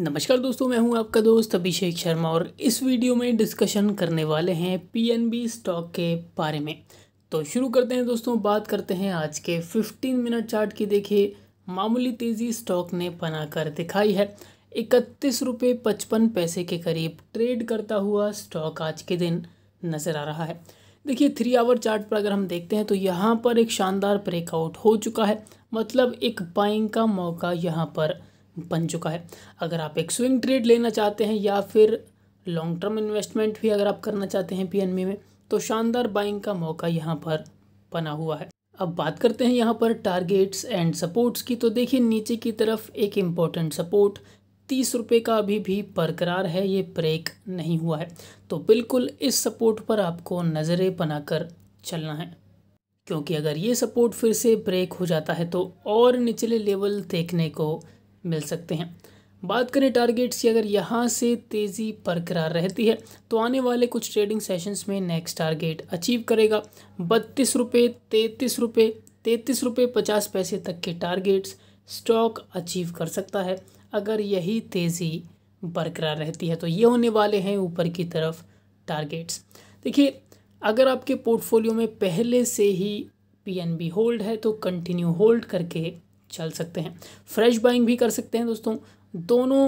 नमस्कार दोस्तों मैं हूं आपका दोस्त अभिषेक शर्मा और इस वीडियो में डिस्कशन करने वाले हैं पीएनबी स्टॉक के बारे में तो शुरू करते हैं दोस्तों बात करते हैं आज के 15 मिनट चार्ट की देखिए मामूली तेज़ी स्टॉक ने बनाकर दिखाई है इकतीस रुपये पचपन पैसे के करीब ट्रेड करता हुआ स्टॉक आज के दिन नज़र आ रहा है देखिए थ्री आवर चार्ट पर अगर हम देखते हैं तो यहाँ पर एक शानदार ब्रेकआउट हो चुका है मतलब एक बाइंग का मौका यहाँ पर बन चुका है अगर आप एक स्विंग ट्रेड लेना चाहते हैं या फिर लॉन्ग टर्म इन्वेस्टमेंट भी अगर आप करना चाहते हैं पी में तो शानदार बाइंग का मौका यहाँ पर बना हुआ है अब बात करते हैं यहाँ पर टारगेट्स एंड सपोर्ट्स की तो देखिए नीचे की तरफ एक इम्पॉर्टेंट सपोर्ट तीस रुपये का अभी भी बरकरार है ये ब्रेक नहीं हुआ है तो बिल्कुल इस सपोर्ट पर आपको नज़रें बनाकर चलना है क्योंकि अगर ये सपोर्ट फिर से ब्रेक हो जाता है तो और निचले लेवल देखने को मिल सकते हैं बात करें टारगेट्स की अगर यहाँ से तेज़ी बरकरार रहती है तो आने वाले कुछ ट्रेडिंग सेशंस में नेक्स्ट टारगेट अचीव करेगा बत्तीस रुपये तैतीस रुपये तैतीस रुपये पचास पैसे तक के टारगेट्स स्टॉक अचीव कर सकता है अगर यही तेज़ी बरकरार रहती है तो ये होने वाले हैं ऊपर की तरफ टारगेट्स देखिए अगर आपके पोर्टफोलियो में पहले से ही पी होल्ड है तो कंटिन्यू होल्ड करके चल सकते हैं फ्रेश बाइंग भी कर सकते हैं दोस्तों दोनों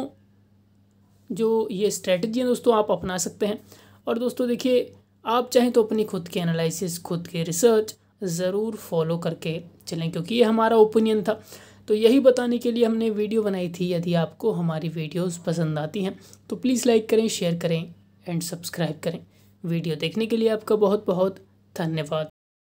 जो ये स्ट्रेटजी है दोस्तों आप अपना सकते हैं और दोस्तों देखिए आप चाहें तो अपनी खुद के एनालिसिस खुद के रिसर्च ज़रूर फॉलो करके चलें क्योंकि ये हमारा ओपिनियन था तो यही बताने के लिए हमने वीडियो बनाई थी यदि आपको हमारी वीडियोस पसंद आती हैं तो प्लीज़ लाइक करें शेयर करें एंड सब्सक्राइब करें वीडियो देखने के लिए आपका बहुत बहुत धन्यवाद